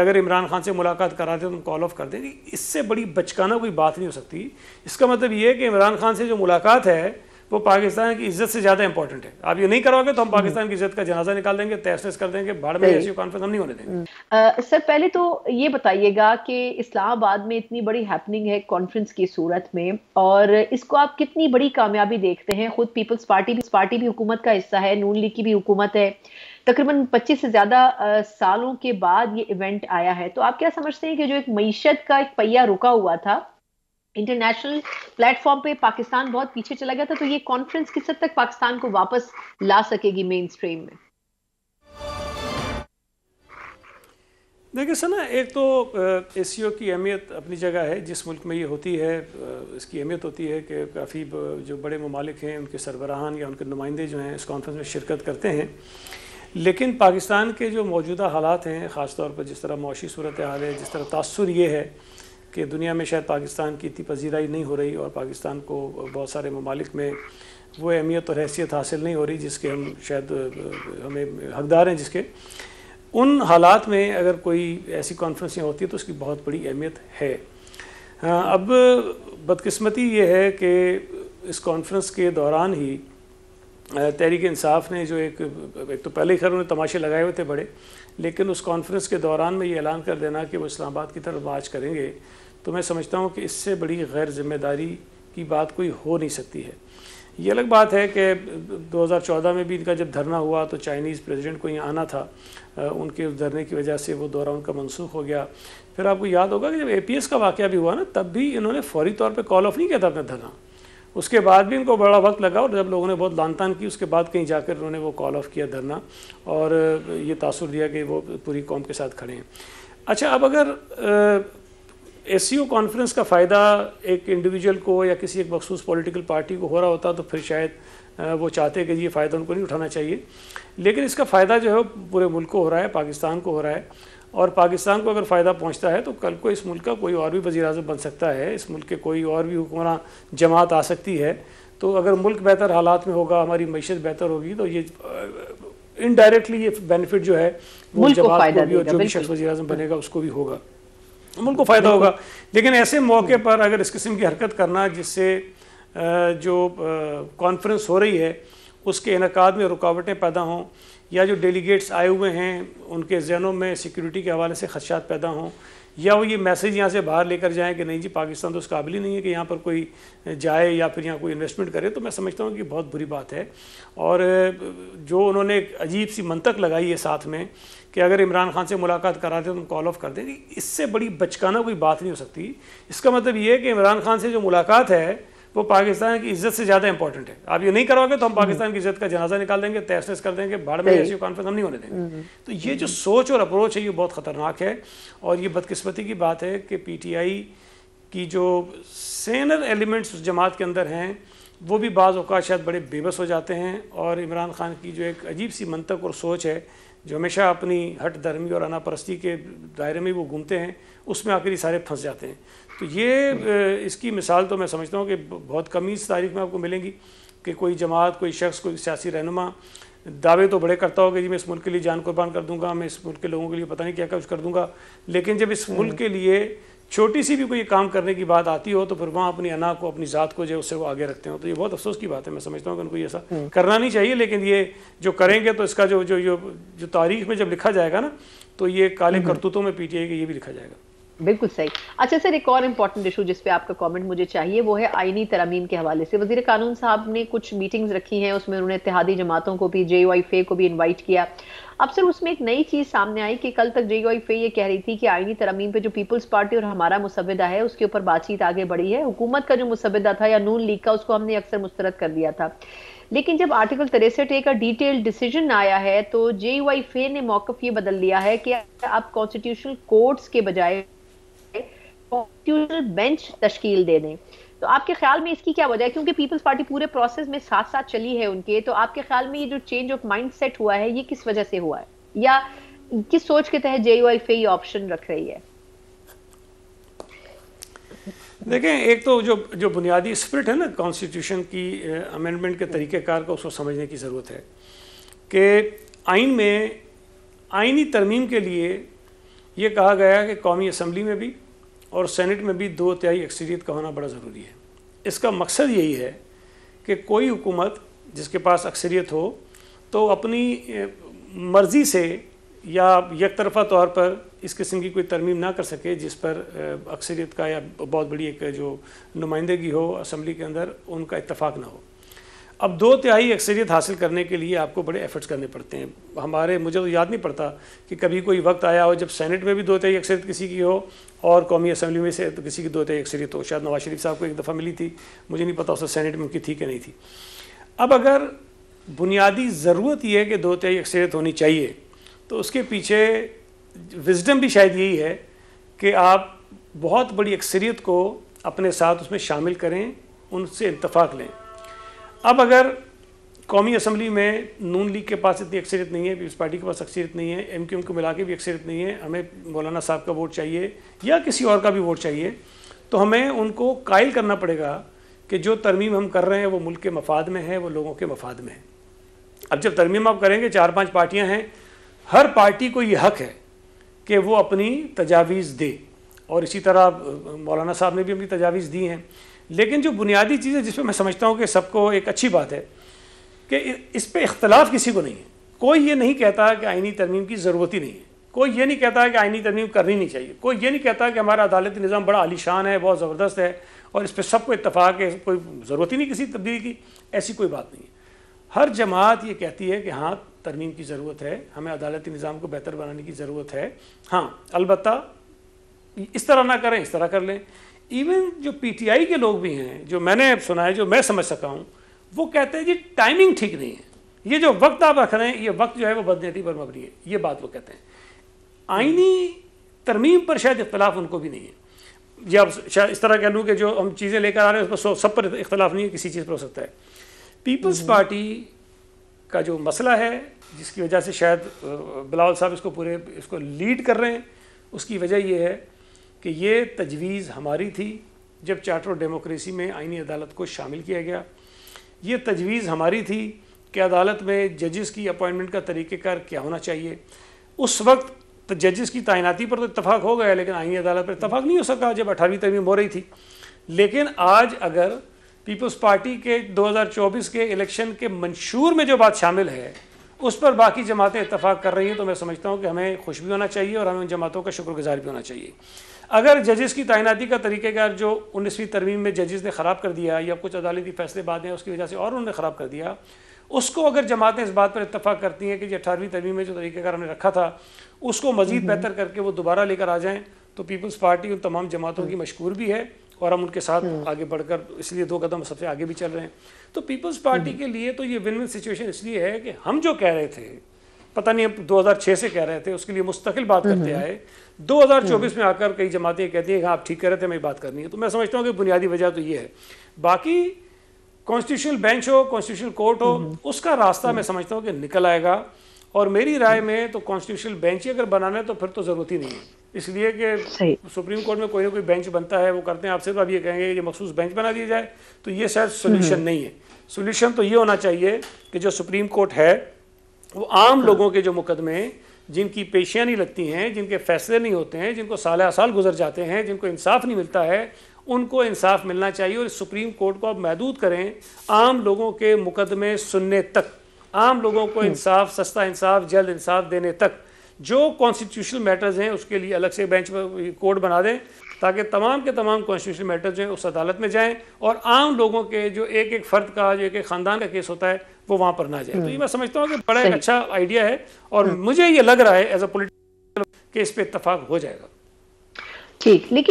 अगर इमरान खान से मुलाकात करा दें तो हम कॉल ऑफ कर देंगे इससे बड़ी बचकाना कोई बात नहीं हो सकती इसका मतलब ये है कि इमरान खान से जो मुलाकात है वो पाकिस्तान की इज्जत से ज़्यादा इंपॉर्टेंट है आप ये नहीं करोगे तो हम पाकिस्तान की इज्जत का जनाजा निकाल देंगे तहस कर देंगे बाढ़ में ऐसी कॉन्फ्रेंस हम नहीं होने देंगे सर पहले तो ये बताइएगा कि इस्लामाबाद में इतनी बड़ी हैपनिंग है कॉन्फ्रेंस की सूरत में और इसको आप कितनी बड़ी कामयाबी देखते हैं खुद पीपल्स पार्टी भी पार्टी भी हुकूमत का हिस्सा है नून लीग की भी हुकूमत है तकरीबन 25 से ज़्यादा सालों के बाद ये इवेंट आया है तो आप क्या समझते हैं कि जो एक मीशत का एक पहिया रुका हुआ था इंटरनेशनल प्लेटफॉर्म पे पाकिस्तान बहुत पीछे चला गया था तो ये कॉन्फ्रेंस किस हद तक पाकिस्तान को वापस ला सकेगी मेन स्ट्रीम में देखिए सना एक तो ओ e की अहमियत अपनी जगह है जिस मुल्क में ये होती है इसकी अहमियत होती है कि काफ़ी जो बड़े ममालिक हैं उनके सरबराहान या उनके नुमाइंदे जो हैं इस कॉन्फ्रेंस में शिरकत करते हैं लेकिन पाकिस्तान के जो मौजूदा हालात हैं ख़ास तौर पर जिस तरह मुशी सूरत हाल है जिस तरह तासर ये है कि दुनिया में शायद पाकिस्तान की इतनी पजीराई नहीं हो रही और पाकिस्तान को बहुत सारे ममालिक में वो अहमियत और हैसियत हासिल नहीं हो रही जिसके हम शायद हमें हकदार हैं जिसके उन हालात में अगर कोई ऐसी कॉन्फ्रेंसियाँ होती है तो उसकी बहुत बड़ी अहमियत है हाँ अब बदकस्मती ये है कि इस कॉन्फ्रेंस के दौरान ही तहरीक इंसाफ ने जो एक एक तो पहले ही खैर उन्हें तमाशे लगाए हुए थे बड़े लेकिन उस कॉन्फ्रेंस के दौरान में ये ऐलान कर देना कि वो इस्लामाबाद की तरफ मार्च करेंगे तो मैं समझता हूँ कि इससे बड़ी गैर जिम्मेदारी की बात कोई हो नहीं सकती है ये अलग बात है कि 2014 में भी इनका जब धरना हुआ तो चाइनीज़ प्रेसिडेंट को यहाँ आना था उनके उस धरने की वजह से वो दौरा उनका मनसूख हो गया फिर आपको याद होगा कि जब ए का वाक़ भी हुआ ना तब भी इन्होंने फौरी तौर पर कॉल ऑफ नहीं किया था अपना धरना उसके बाद भी इनको बड़ा वक्त लगा और जब लोगों ने बहुत तान की उसके बाद कहीं जाकर उन्होंने वो कॉल ऑफ किया धरना और ये तासुर दिया कि वो पूरी कौम के साथ खड़े हैं अच्छा अब अगर एस कॉन्फ्रेंस का फ़ायदा एक इंडिविजुअल को या किसी एक मखसूस पॉलिटिकल पार्टी को हो रहा होता तो फिर शायद वो चाहते कि ये फ़ायदा उनको नहीं उठाना चाहिए लेकिन इसका फ़ायदा जो है पूरे मुल्क को हो रहा है पाकिस्तान को हो रहा है और पाकिस्तान को अगर फ़ायदा पहुंचता है तो कल को इस मुल्क का कोई और भी वजी अजम बन सकता है इस मुल्क के कोई और भी हुक्मरान जमात आ सकती है तो अगर मुल्क बेहतर हालात में होगा हमारी मीशत बेहतर होगी तो ये इनडायरेक्टली ये बेनिफिट जो है वो जमात को भी और जो भी शख्स वजी बनेगा उसको भी होगा उनको फ़ायदा होगा लेकिन ऐसे मौके पर अगर इस किस्म की हरकत करना जिससे जो कॉन्फ्रेंस हो रही है उसके इनका में रुकावटें पैदा हों या जो डेलीगेट्स आए हुए हैं उनके जहनों में सिक्योरिटी के हवाले से खदशात पैदा हों या वो ये मैसेज यहाँ से बाहर लेकर जाएं कि नहीं जी पाकिस्तान तो उस काबिल ही नहीं है कि यहाँ पर कोई जाए या फिर यहाँ कोई इन्वेस्टमेंट करे तो मैं समझता हूँ कि बहुत बुरी बात है और जो उन्होंने एक अजीब सी मनतक लगाई है साथ में कि अगर इमरान खान से मुलाकात कराते तो हम कॉल ऑफ कर देंगे इससे बड़ी बचकाना कोई बात नहीं हो सकती इसका मतलब ये है कि इमरान खान से जो मुलाकात है वो पाकिस्तान की इज्जत से ज़्यादा इंपॉर्टेंट है आप ये नहीं करोगे तो हम हम्म। पाकिस्तान की इज्जत का जनाजा निकाल देंगे तहस कर देंगे बाढ़ में ऐसी कॉन्फ्रेंस हम नहीं होने देंगे हम्म। तो ये जो सोच और अप्रोच है ये बहुत ख़तरनाक है और ये बदकस्मती की बात है कि पी टी आई की जो सेनर एलिमेंट्स उस जमात के अंदर हैं वो भी बाज़ अवकात शायद बड़े बेबस हो जाते हैं और इमरान खान की जो एक अजीब सी मंतक और सोच है जो हमेशा अपनी हट धर्मी और अनापरस्ती के दायरे में वो घूमते हैं उसमें आखिर सारे फंस जाते हैं तो ये इसकी मिसाल तो मैं समझता हूँ कि बहुत कम ही इस तारीख में आपको मिलेंगी कि कोई जमात कोई शख्स कोई सियासी रहनुमा दावे तो बड़े करता होगा कि जी मैं इस मुल्क के लिए जान कुर्बान कर दूंगा मैं इस मुल्क के लोगों के लिए पता नहीं क्या क्या कुछ कर दूंगा लेकिन जब इस मुल्क हम्म। के लिए छोटी सी भी कोई काम करने की बात आती हो तो फिर वहाँ अपनी अना को अपनी ज़ात को जो उससे वो आगे रखते हो तो ये बहुत अफसोस की बात है मैं समझता हूँ कि उनको ये ऐसा हम्म। करना नहीं चाहिए लेकिन ये जो करेंगे तो इसका जो जो जो, जो तारीख में जब लिखा जाएगा ना तो ये काले हम्म। करतूतों में पीटीआई के ये भी लिखा जाएगा बिल्कुल सही अच्छा सर एक और इम्पॉर्टेंट इशू जिसपे आपका कमेंट मुझे चाहिए वो है आइनी तरमीम के हवाले से वजीर कानून साहब ने कुछ मीटिंग्स रखी हैं उसमें उन्होंने इतिहादी जमातों को भी जे फे को भी इन्वाइट किया अब सर उसमें एक नई चीज़ सामने आई कि कल तक जे वाई फे ये कह रही थी कि आईनी तरमीम पे जो पीपल्स पार्टी और हमारा मुसविदा है उसके ऊपर बातचीत आगे बढ़ी है हुकूमत का जो मुसविदा था या नून लीग का उसको हमने अक्सर मुस्तरद कर दिया था लेकिन जब आर्टिकल तिरसठ ए का डिटेल डिसीजन आया है तो जे वाई फे ने मौकफ ये बदल लिया है कि आप कॉन्स्टिट्यूशनल कोर्ट्स के बजाय कॉन्स्टिट्यूशनल बेंच तश्कील दे दें तो आपके ख्याल में इसकी क्या वजह है क्योंकि पीपल्स पार्टी पूरे प्रोसेस में साथ साथ चली है उनके तो आपके ख्याल में ये जो चेंज ऑफ माइंड सेट हुआ है ये किस वजह से हुआ है या किस सोच के तहत जे वाई फे ये ऑप्शन रख रही है देखें एक तो जो जो बुनियादी स्प्रिट है ना कॉन्स्टिट्यूशन की अमेंडमेंट के तरीक़ेकार को उसको समझने की ज़रूरत है कि आइन में आइनी तरमीम के लिए ये कहा गया कि कौमी असम्बली में भी और सेनेट में भी दो तिहाई अक्सरीत का होना बड़ा ज़रूरी है इसका मकसद यही है कि कोई हुकूमत जिसके पास अक्सरियत हो तो अपनी मर्ज़ी से या एक तरफा तौर पर इस किस्म की कोई तरमीम ना कर सके जिस पर अक्सरीत का या बहुत बड़ी एक जो नुमाइंदगी हो असम्बली के अंदर उनका इतफाक़ ना हो अब दो तिहाई अक्सरीत हासिल करने के लिए आपको बड़े एफ़र्ट्स करने पड़ते हैं हमारे मुझे तो याद नहीं पड़ता कि कभी कोई वक्त आया हो जब सैनट में भी दो तिहाई अक्सरीत किसी की हो और कौमी असम्बली में से तो किसी की दो तिहाई अक्सरीत हो शायद नवाज शरीफ साहब को एक दफ़ा मिली थी मुझे नहीं पता उस सैनट में उनकी थी कि नहीं थी अब अगर बुनियादी ज़रूरत यह है कि दो तिहाई अक्सरीत होनी चाहिए तो उसके पीछे विजडम भी शायद यही है कि आप बहुत बड़ी अक्सरियत को अपने साथ उसमें शामिल करें उनसे इतफाक़ लें अब अगर कौमी असम्बली में नून लीग के पास इतनी अक्सरियत नहीं है पीपल्स पार्टी के पास अक्सरियत नहीं है एम क्यू एम को मिला के भी अक्सरियत नहीं है हमें मौलाना साहब का वोट चाहिए या किसी और का भी वोट चाहिए तो हमें उनको कायल करना पड़ेगा कि जो तरमीम हम कर रहे हैं वो मुल्क के मफाद में है वो लोगों के मफाद में है अब जब तरमीम आप करेंगे चार पांच पार्टियां हैं हर पार्टी को ये हक है कि वो अपनी तजावीज़ दे और इसी तरह मौलाना साहब ने भी अपनी तजावीज़ दी हैं लेकिन जो बुनियादी चीज़ है जिसमें मैं समझता हूँ कि सबको एक अच्छी बात है कि इस पर इख्तलाफ किसी को नहीं है कोई ये नहीं कहता कि आइनी तरमीम की ज़रूरत ही नहीं है कोई ये नहीं कहता कि आइनी तरमीम करनी नहीं चाहिए कोई ये नहीं कहता कि हमारा अदालती निज़ाम बड़ा आलिशान है बहुत ज़बरदस्त है और इस पर सबको इतफाक़ है कोई ज़रूरत ही नहीं किसी तब्दीली की ऐसी कोई बात नहीं है हर जमात ये कहती है कि हाँ तरमीम की ज़रूरत है हमें अदालती निज़ाम को बेहतर बनाने की ज़रूरत है हाँ अलबत् इस तरह ना करें इस तरह कर लें इवन जो पीटीआई के लोग भी हैं जो मैंने सुना है जो मैं समझ सका हूँ वो कहते हैं जी टाइमिंग ठीक नहीं है ये जो वक्त आप रख रहे हैं ये वक्त जो है वो बदनीति पर मबनी है ये बात वो कहते हैं आइनी तरमीम पर शायद इख्तलाफ उनको भी नहीं है ये आप शायद इस तरह कह लूँ कि जो हम चीज़ें लेकर आ रहे हैं उस पर सब पर इख्तलाफ नहीं है किसी चीज़ पर हो सकता है पीपल्स हम्म। पार्टी का जो मसला है जिसकी वजह से शायद बिलावल साहब इसको पूरे इसको लीड कर रहे हैं उसकी वजह यह है कि ये तजवीज़ हमारी थी जब चार्टर डेमोक्रेसी में आइनी अदालत को शामिल किया गया ये तजवीज़ हमारी थी कि अदालत में जजेस की अपॉइंटमेंट का तरीक़ेकार क्या होना चाहिए उस वक्त तो जजेस की तैनाती पर तो इतफाक़ हो गया लेकिन आइनी अदालत पर इतफाक़ नहीं हो सका जब अठारहवीं तरमीम हो रही थी लेकिन आज अगर पीपल्स पार्टी के 2024 के इलेक्शन के मंशूर में जो बात शामिल है उस पर बाकी जमातें इतफाक कर रही हैं तो मैं समझता हूँ कि हमें खुश भी होना चाहिए और हमें उन जमातों का शुक्रगुजार भी होना चाहिए अगर जजेस की तैनाती का तरीक़ेकार जो उन्नीसवीं तरमीम में जजेस ने ख़राब कर दिया या कुछ अदालती फैसले बाद हैं उसकी वजह से और उन्होंने ख़राब कर दिया उसको अगर जमातें इस बात पर इतफाक करती हैं कि जो अठारहवीं तरमीम में जो तरीक़ेकार हमने रखा था उसको मज़ीद हम्म। बेहतर करके वो दोबारा लेकर आ जाएँ तो पीपल्स पार्टी उन तमाम जमातों की मशहूर भी है और हम उनके साथ हम्म। आगे बढ़कर इसलिए दो कदम सबसे आगे भी चल रहे हैं तो पीपल्स पार्टी हम्म। के लिए तो ये विन विन सिचुएशन इसलिए है कि हम जो कह रहे थे पता नहीं अब 2006 से कह रहे थे उसके लिए मुस्तकिल बात करते हम्म। आए 2024 में आकर कई जमातें कहती हैं कि हाँ, आप ठीक कह रहे थे मैं बात करनी है तो मैं समझता हूँ कि बुनियादी वजह तो ये है बाकी कॉन्स्टिट्यूशनल बेंच हो कॉन्स्टिट्यूशनल कोर्ट हो उसका रास्ता मैं समझता हूँ कि निकल आएगा और मेरी राय में तो कॉन्स्टिट्यूशनल बेंच ही अगर बनाना है तो फिर तो ज़रूरत ही नहीं है इसलिए कि सुप्रीम कोर्ट में कोई ना कोई बेंच बनता है वो करते हैं आपसे तो आप ये कहेंगे कि मखसूस बेंच बना दिया जाए तो ये शायद हम्म। सोल्यूशन नहीं है सोल्यूशन तो ये होना चाहिए कि जो सुप्रीम कोर्ट है वो आम हाँ। लोगों के जो मुकदमे जिनकी पेशियाँ नहीं लगती हैं जिनके फैसले नहीं होते हैं जिनको साल साल गुजर जाते हैं जिनको इंसाफ नहीं मिलता है उनको इंसाफ मिलना चाहिए और सुप्रीम कोर्ट को आप महदूद करें आम लोगों के मुकदमे सुनने तक आम लोगों को हम्म। इंसाफ सस्ता इंसाफ जल्द इंसाफ देने तक जो कॉन्स्टिट्यूशनल मैटर्स हैं उसके लिए अलग से बेंच कोर्ट बना दें ताकि तमाम के तमाम कॉन्स्टिट्यूशनल मैटर्स हैं उस अदालत में जाएं और आम लोगों के जो एक एक फ़र्द का जो एक एक ख़ानदान का केस होता है वो वहाँ पर ना जाए तो ये मैं समझता हूँ कि बड़ा एक अच्छा आइडिया है और हाँ। मुझे ये लग रहा है एज अ पोलिटिकल कि इस पर इतफाक हो जाएगा ठीक लेकिन